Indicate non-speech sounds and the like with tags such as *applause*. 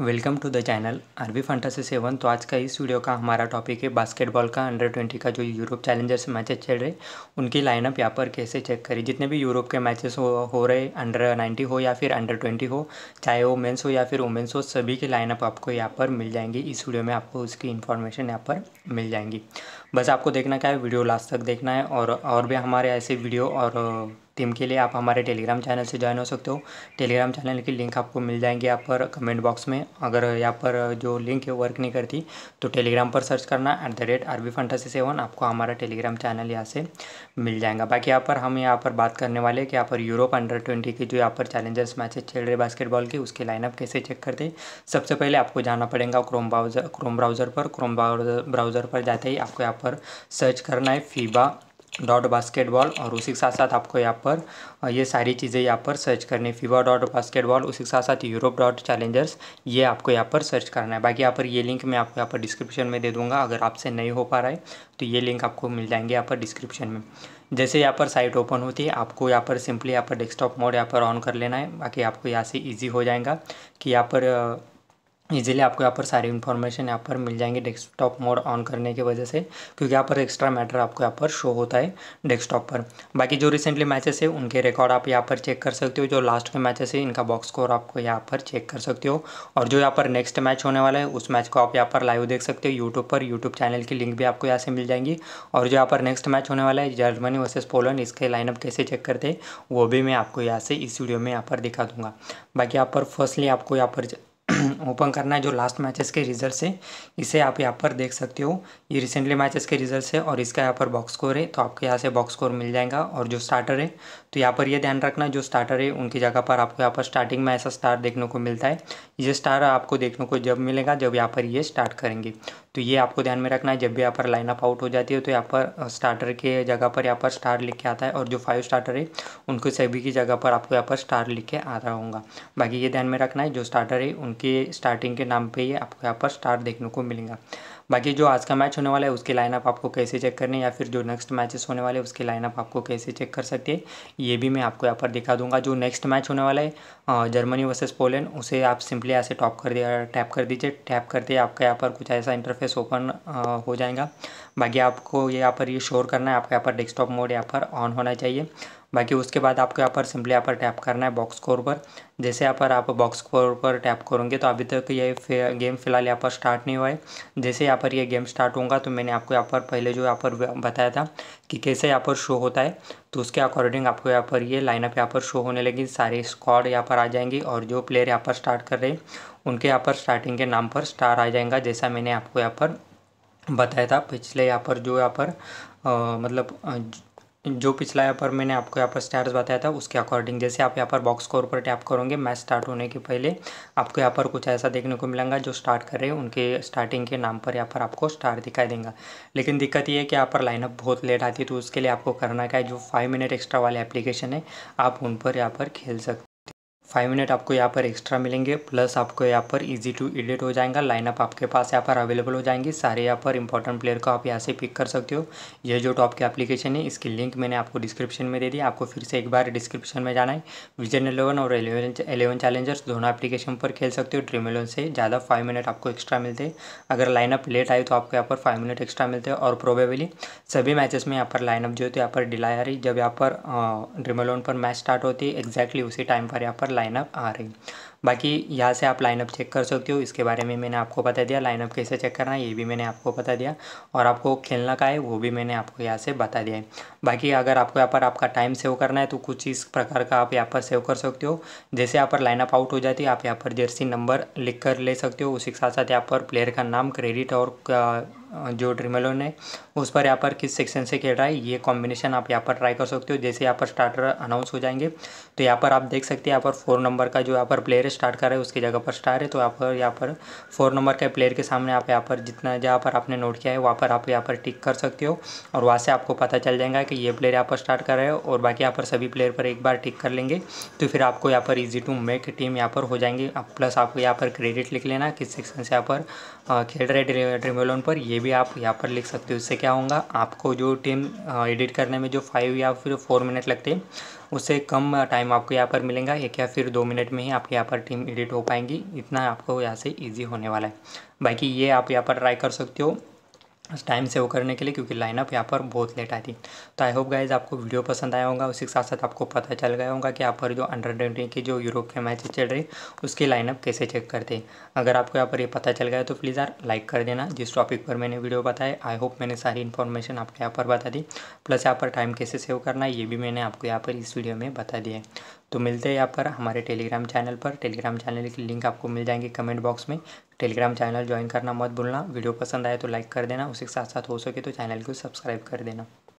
welcome to the channel RB fantasy seven तो आज का इस वीडियो का हमारा टॉपिक है बास्केटबॉल का अंडर ट्वेंटी का जो यूरोप चैलेंजर्स मैचेस चल रहे उनकी लाइनअप यहाँ पर कैसे चेक करें जितने भी यूरोप के मैचेस हो हो रहे अंडर नाइन्टी हो या फिर अंडर ट्वेंटी हो चाहे वो मेन्स हो या फिर वुमेंस हो सभी की लाइनअप आपको यहाँ पर मिल जाएंगी इस वीडियो में आपको उसकी इन्फॉर्मेशन यहाँ पर मिल जाएंगी बस आपको देखना क्या है वीडियो लास्ट तक देखना है और और भी हमारे ऐसे वीडियो और टीम के लिए आप हमारे टेलीग्राम चैनल से ज्वाइन हो सकते हो टेलीग्राम चैनल की लिंक आपको मिल जाएंगे यहाँ पर कमेंट बॉक्स में अगर यहाँ पर जो लिंक है वर्क नहीं करती तो टेलीग्राम पर सर्च करना at the rate R B fantasy seven आपको हमारा टेलीग्राम चैनल यहाँ से मिल जाएगा बाकी यहाँ पर हम यहाँ पर बात करने वाले कि यहाँ पर यूरोप अंडर ट्वेंटी के जो यहाँ पर चैलेंजर्स मैचेस चल रहे बास्केटबॉल के उसके लाइनअप कैसे चेक करते सबसे पहले आपको जाना पड़ेगा क्रोम ब्राउज़र क्रोम ब्राउज़र पर क्रोम ब्राउज़र पर जाते ही आपको यहाँ यहाँ पर सर्च करना है फीबा डॉट बास्केटबॉल और उसी के साथ साथ आपको यहाँ पर ये सारी चीज़ें यहाँ पर सर्च करनी है फीवा डॉट बास्केटबॉल उसी के साथ साथ यूरोप डॉट चैलेंजर्स ये आपको यहाँ पर सर्च करना है बाकी यहाँ पर ये लिंक मैं आपको यहाँ पर डिस्क्रिप्शन में दे दूँगा अगर आपसे नहीं हो पा रहा है तो ये लिंक आपको मिल जाएंगे यहाँ पर डिस्क्रिप्शन में जैसे यहाँ पर साइट ओपन होती है आपको यहाँ पर सिंपली यहाँ पर डेस्कटॉप मोड यहाँ पर ऑन कर लेना है बाकी आपको यहाँ से ईजी हो जाएगा कि यहाँ पर इजीली आपको यहाँ पर सारी इन्फॉर्मेशन यहाँ पर मिल जाएंगे डेस्कटॉप मोड ऑन करने की वजह से क्योंकि यहाँ पर एक्स्ट्रा मैटर आपको यहाँ पर शो होता है डेस्कटॉप पर बाकी जो रिसेंटली मैचेस है उनके रिकॉर्ड आप यहाँ पर चेक कर सकते हो जो लास्ट के मैचेस है इनका बॉक्स स्कोर आपको यहाँ पर चेक कर सकते हो और जो यहाँ पर नेक्स्ट मैच होने वाला है उस मैच को आप यहाँ पर लाइव देख सकते हो यूट्यूब पर यूट्यूब चैनल की लिंक भी आपको यहाँ से मिल जाएंगी और जो यहाँ पर नेक्स्ट मैच होने वाला है जर्मनी वर्सेज पोलैंड इसके लाइनअप कैसे चेक करते हैं वो भी मैं आपको यहाँ से इस वीडियो में यहाँ पर दिखा दूँगा बाकी यहाँ पर फर्स्टली आपको यहाँ पर *clears throat* ओपन करना है जो लास्ट मैचेस के रिजल्ट है इसे आप यहाँ पर देख सकते हो ये रिसेंटली मैचेस के रिजल्ट है और इसका यहाँ पर बॉक्स स्कोर है तो आपके यहाँ से बॉक्स स्कोर मिल जाएगा और जो स्टार्टर है तो यहाँ पर ये ध्यान रखना जो स्टार्टर है उनकी जगह पर आपको यहाँ पर स्टार्टिंग में ऐसा स्टार देखने को मिलता है ये स्टार आपको देखने को जब मिलेगा जब यहाँ पर ये स्टार्ट करेंगे तो ये आपको ध्यान में रखना है जब भी यहाँ पर लाइनअप आउट हो जाती है तो यहाँ पर स्टार्टर के जगह पर यहाँ पर स्टार लिख के आता है और जो फाइव स्टार्टर है उनको सभी की जगह पर आपको यहाँ पर स्टार लिख के आ रहा होगा बाकी ये ध्यान में रखना है जो स्टार्टर है उनके स्टार्टिंग के नाम पर ही आपको यहाँ पर स्टार देखने को मिलेगा बाकी जो आज का मैच होने वाला है उसके लाइनअप आपको कैसे चेक करने या फिर जो नेक्स्ट मैचेस होने वाले हैं उसके लाइनअप आपको कैसे चेक कर सकते हैं ये भी मैं आपको यहाँ पर दिखा दूंगा जो नेक्स्ट मैच होने वाला है जर्मनी वर्सेस पोलैंड उसे आप सिंपली ऐसे टॉप कर दिया टैप कर दीजिए टैप करते आपका यहाँ पर कुछ ऐसा इंटरफेस ओपन हो जाएगा बाकी आपको यहाँ पर ये शोर करना है आपका यहाँ पर डेस्कटॉप मोड यहाँ पर ऑन होना चाहिए बाकी उसके बाद आपको यहाँ पर सिंपली यहाँ पर टैप करना है बॉक्स कोर पर जैसे यहाँ पर आप बॉक्स कोर पर टैप करोगे तो अभी तक ये गेम फिलहाल यहाँ पर स्टार्ट नहीं हुआ है जैसे यहाँ पर ये गेम स्टार्ट होगा तो मैंने आपको यहाँ पर पहले जो यहाँ पर बताया था कि कैसे यहाँ पर शो होता है तो उसके अकॉर्डिंग आपको यहाँ पर ये लाइनअप यहाँ पर शो होने लगी सारे स्क्वाड यहाँ पर आ जाएंगे और जो प्लेयर यहाँ पर स्टार्ट कर रहे हैं उनके यहाँ पर स्टार्टिंग के नाम पर स्टार आ जाएगा जैसा मैंने आपको यहाँ पर बताया था पिछले यहाँ पर जो यहाँ पर मतलब जो पिछला यहाँ पर मैंने आपको यहाँ पर स्टार्स बताया था उसके अकॉर्डिंग जैसे आप यहाँ पर बॉक्स कोर पर टैप करोगे मैच स्टार्ट होने के पहले आपको यहाँ पर कुछ ऐसा देखने को मिलेगा जो स्टार्ट कर रहे हैं उनके स्टार्टिंग के नाम पर यहाँ पर आपको स्टार दिखाई देगा लेकिन दिक्कत ये है कि यहाँ पर लाइनअप बहुत लेट आती है तो उसके लिए आपको करना क्या है जो फाइव मिनट एक्स्ट्रा वाले एप्लीकेशन है आप उन पर यहाँ पर खेल सकते फाइव मिनट आपको यहाँ पर एक्स्ट्रा मिलेंगे प्लस आपको यहाँ पर इजी टू एडिट हो जाएगा लाइनअप आपके पास यहाँ पर अवेलेबल हो जाएंगी सारे यहाँ पर इंपॉर्टेंट प्लेयर को आप यहाँ से पिक कर सकते हो ये जो टॉप की एप्लीकेशन है इसकी लिंक मैंने आपको डिस्क्रिप्शन में दे दी आपको फिर से एक बार डिस्क्रिप्शन में जाना है विजन एलेवन और एलेवन एलेवन चैलेंजर्स दोनों एप्लीकेशन पर खेल सकते हो ड्रीम एलेवन से ज़्यादा फाइव मिनट आपको एक्स्ट्रा मिलते हैं अगर लाइनअप लेट आई तो आपको यहाँ पर फाइव मिनट एक्स्ट्रा मिलते हैं और प्रोबेबली सभी मैचेस में यहाँ पर लाइनअप जो है तो यहाँ पर डिलाई आ रही जब यहाँ पर ड्रीम एलेवन पर मैच स्टार्ट होती है एक्जैक्टली उसी टाइम पर यहाँ पर लाइनअप आ रही बाकी यहाँ से आप लाइनअप चेक कर सकते हो इसके बारे में मैंने आपको बता दिया लाइनअप कैसे चेक करना है ये भी मैंने आपको बता दिया और आपको खेलना का है वो भी मैंने आपको यहाँ से बता दिया है बाकी अगर आपको यहाँ पर आपका टाइम सेव करना है तो कुछ इस प्रकार का आप यहाँ पर सेव कर सकते हो जैसे यहाँ पर लाइनअप आउट हो जाती है आप यहाँ पर जर्सी नंबर लिख कर ले सकते हो उसी के साथ साथ यहाँ पर प्लेयर का नाम क्रेडिट और जो ड्रीमेलो है उस पर यहाँ पर किस सेक्शन से खेल रहा है ये कॉम्बिनेशन आप यहाँ पर ट्राई कर सकते हो जैसे यहाँ पर स्टार्टर अनाउंस हो जाएंगे तो यहाँ पर आप देख सकते हैं यहाँ पर फोर नंबर का जो यहाँ पर प्लेयर प्लेयर स्टार्ट कर रहे हैं उसकी जगह पर स्टार है तो आप यहाँ पर फोर नंबर के प्लेयर के सामने आप यहाँ पर जितना जहाँ पर आपने नोट किया है वहाँ पर आप यहाँ पर टिक कर सकते हो और वहाँ से आपको पता चल जाएगा कि ये प्लेयर यहाँ पर स्टार्ट कर रहे हो और बाकी यहाँ पर सभी प्लेयर पर एक बार टिक कर लेंगे तो फिर आपको यहाँ पर ईजी टू मेक टीम यहाँ पर हो जाएंगे प्लस आपको यहाँ पर क्रेडिट लिख लेना किस सेक्शन से यहाँ पर खेल रहे ड्रीम इलेवन पर ये भी आप यहाँ पर लिख सकते हो इससे क्या होगा आपको जो टीम एडिट करने में जो फाइव या फिर फोर मिनट लगते हैं उससे कम टाइम आपको यहाँ पर मिलेगा एक या फिर दो मिनट में ही आपके यहाँ पर टीम एडिट हो पाएंगी इतना आपको यहाँ से ईजी होने वाला है बाकी ये आप यहाँ पर ट्राई कर सकते हो टाइम सेव करने के लिए क्योंकि लाइनअप यहाँ पर बहुत लेट आई थी तो आई होप गाइज आपको वीडियो पसंद आया होगा उसी के साथ साथ आपको पता चल गया होगा कि यहाँ पर जो अंडर ट्वेंटी की जो यूरोप के मैच चल रहे उसकी लाइनअप कैसे चेक करते हैं अगर आपको यहाँ पर ये पता चल गया तो प्लीज़ यार लाइक कर देना जिस टॉपिक पर मैंने वीडियो बताया आई होप मैंने सारी इन्फॉर्मेशन आपको यहाँ पर बता दी प्लस यहाँ पर टाइम कैसे सेव करना है ये भी मैंने आपको यहाँ पर इस वीडियो में बता दिया तो मिलते हैं यहाँ पर हमारे टेलीग्राम चैनल पर टेलीग्राम चैनल की लिंक आपको मिल जाएंगे कमेंट बॉक्स में टेलीग्राम चैनल ज्वाइन करना मत भूलना वीडियो पसंद आए तो लाइक कर देना उसके साथ साथ हो सके तो चैनल को सब्सक्राइब कर देना